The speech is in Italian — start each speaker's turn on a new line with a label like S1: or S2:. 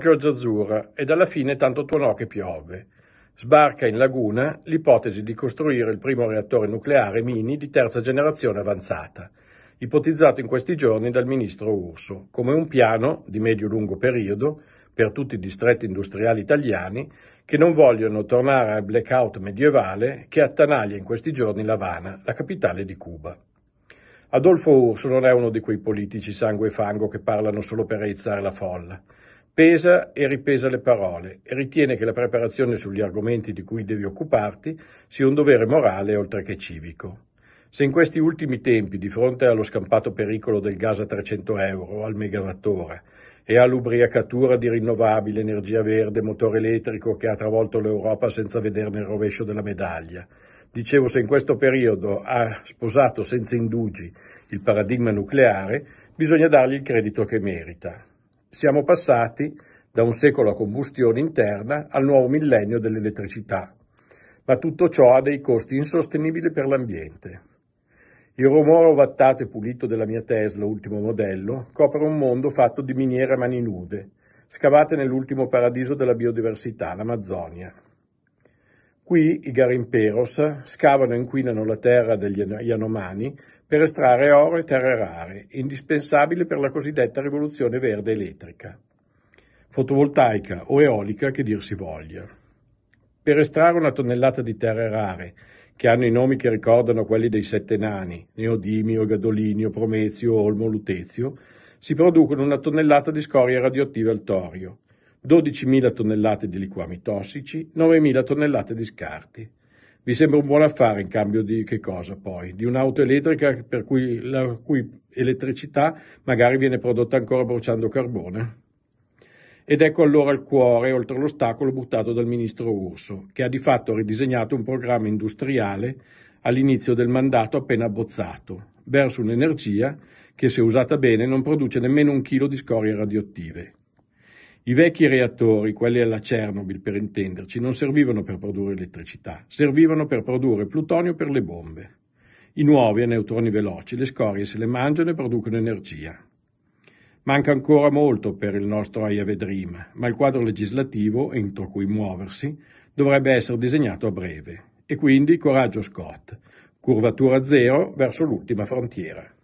S1: Pioggia azzurra ed alla fine tanto tuonò che piove. Sbarca in laguna l'ipotesi di costruire il primo reattore nucleare mini di terza generazione avanzata, ipotizzato in questi giorni dal ministro Urso, come un piano di medio-lungo periodo per tutti i distretti industriali italiani che non vogliono tornare al blackout medievale che attanaglia in questi giorni L'Avana, la capitale di Cuba. Adolfo Urso non è uno di quei politici sangue e fango che parlano solo per aizzare la folla. Pesa e ripesa le parole e ritiene che la preparazione sugli argomenti di cui devi occuparti sia un dovere morale oltre che civico. Se in questi ultimi tempi, di fronte allo scampato pericolo del gas a 300 euro al megawattora e all'ubriacatura di rinnovabile, energia verde, motore elettrico che ha travolto l'Europa senza vederne il rovescio della medaglia, dicevo se in questo periodo ha sposato senza indugi il paradigma nucleare, bisogna dargli il credito che merita. Siamo passati da un secolo a combustione interna al nuovo millennio dell'elettricità, ma tutto ciò ha dei costi insostenibili per l'ambiente. Il rumore ovattato e pulito della mia Tesla, ultimo modello, copre un mondo fatto di miniere a mani nude, scavate nell'ultimo paradiso della biodiversità, l'Amazzonia. Qui i Garimperos scavano e inquinano la terra degli Yanomani per estrarre oro e terre rare, indispensabili per la cosiddetta rivoluzione verde elettrica, fotovoltaica o eolica che dir si voglia. Per estrarre una tonnellata di terre rare, che hanno i nomi che ricordano quelli dei sette nani, Neodimio, Gadolinio, Promezio, Olmo, Lutezio, si producono una tonnellata di scorie radioattive al torio, 12.000 tonnellate di liquami tossici, 9.000 tonnellate di scarti. Vi sembra un buon affare in cambio di che cosa poi? Di un'auto elettrica per cui la cui elettricità magari viene prodotta ancora bruciando carbone? Ed ecco allora il cuore, oltre l'ostacolo buttato dal ministro Urso, che ha di fatto ridisegnato un programma industriale all'inizio del mandato appena abbozzato, verso un'energia che, se usata bene, non produce nemmeno un chilo di scorie radioattive. I vecchi reattori, quelli alla Chernobyl per intenderci, non servivano per produrre elettricità, servivano per produrre plutonio per le bombe. I nuovi a neutroni veloci, le scorie se le mangiano e producono energia. Manca ancora molto per il nostro Aiave Dream, ma il quadro legislativo entro cui muoversi dovrebbe essere disegnato a breve. E quindi coraggio Scott, curvatura zero verso l'ultima frontiera.